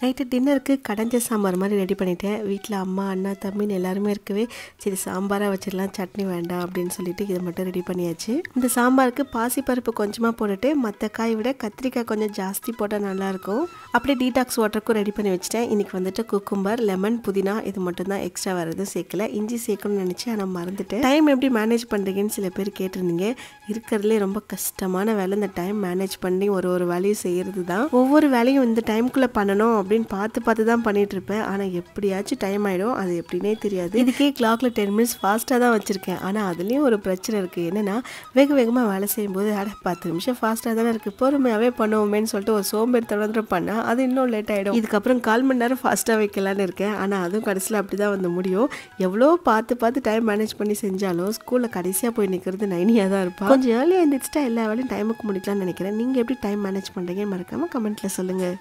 night டின்னருக்கு கடைஞ்ச சாம்பார் மாதிரி ready பண்ணிட்டேன் வீட்டில் அம்மா அண்ணா தம்பின்னு எல்லாருமே இருக்கவே சரி சாம்பாராக வச்சிடலாம் சட்னி வேண்டாம் அப்படின்னு சொல்லிட்டு இதை மட்டும் ரெடி பண்ணியாச்சு இந்த சாம்பாருக்கு பாசிப்பருப்பு கொஞ்சமாக போட்டுட்டு மற்ற காய் விட கத்திரிக்காய் கொஞ்சம் ஜாஸ்தி போட்டால் நல்லாயிருக்கும் அப்படியே டீடாக்ஸ் வாட்டருக்கும் ரெடி பண்ணி வச்சுட்டேன் இன்றைக்கி வந்துட்டு குக்கும்பர் லெமன் புதினா இது மட்டும்தான் எக்ஸ்ட்ரா வேறு எதுவும் சேர்க்கல இஞ்சி சேர்க்கணும்னு நினச்சி ஆனால் மறந்துட்டேன் டைம் எப்படி மேனேஜ் பண்ணுறீங்கன்னு சில பேர் கேட்டிருந்தீங்க இருக்கிறதுலே ரொம்ப கஷ்டமான வேலை இந்த டைம் மேனேஜ் பண்ணி ஒரு ஒரு வேலையும் செய்கிறது தான் ஒவ்வொரு வேலையும் இந்த டைமுக்குள்ளே பண்ணணும் அப்படின்னு பார்த்து பார்த்து தான் இருப்பேன் ஆனால் எப்படியாச்சும் டைம் ஆகிடும் அது எப்படின்னே தெரியாது இதுக்கே கிளாக்ல டென் மினிட்ஸ் ஃபாஸ்ட்டாக தான் வச்சுருக்கேன் ஆனால் அதுலேயும் ஒரு பிரச்சனை இருக்குது என்னென்னா வேக வேகமாக வேலை செய்யும்போது அட பத்து நிமிஷம் ஃபாஸ்ட்டாக தானே இருக்குது பொறுமையாகவே பண்ணுவோமேன்னு சொல்லிட்டு ஒரு சோம்பேறி தொடர்ந்து பண்ணால் அது இன்னும் லேட் ஆகிடும் இதுக்கப்புறம் கால் மணி நேரம் ஃபாஸ்ட்டாக வைக்கலான்னு இருக்கேன் ஆனால் அதுவும் கடைசியில் அப்படி தான் வந்து முடியும் எவ்வளோ பார்த்து பார்த்து டைம் மேனேஜ் பண்ணி செஞ்சாலும் ஸ்கூலில் கடைசியாக போய் நிற்கிறது நைனியாக தான் இருப்பாங்க கொஞ்சம் ஏர்லியாக எழுந்திரிச்சிட்டா எல்லா வேலையும் டைமுக்கு முடிக்கலாம்னு நினைக்கிறேன் நீங்கள் எப்படி டைம் மேனேஜ் பண்ணுறீங்கன்னு மறக்காமல் கமெண்ட்டில் சொல்லுங்கள்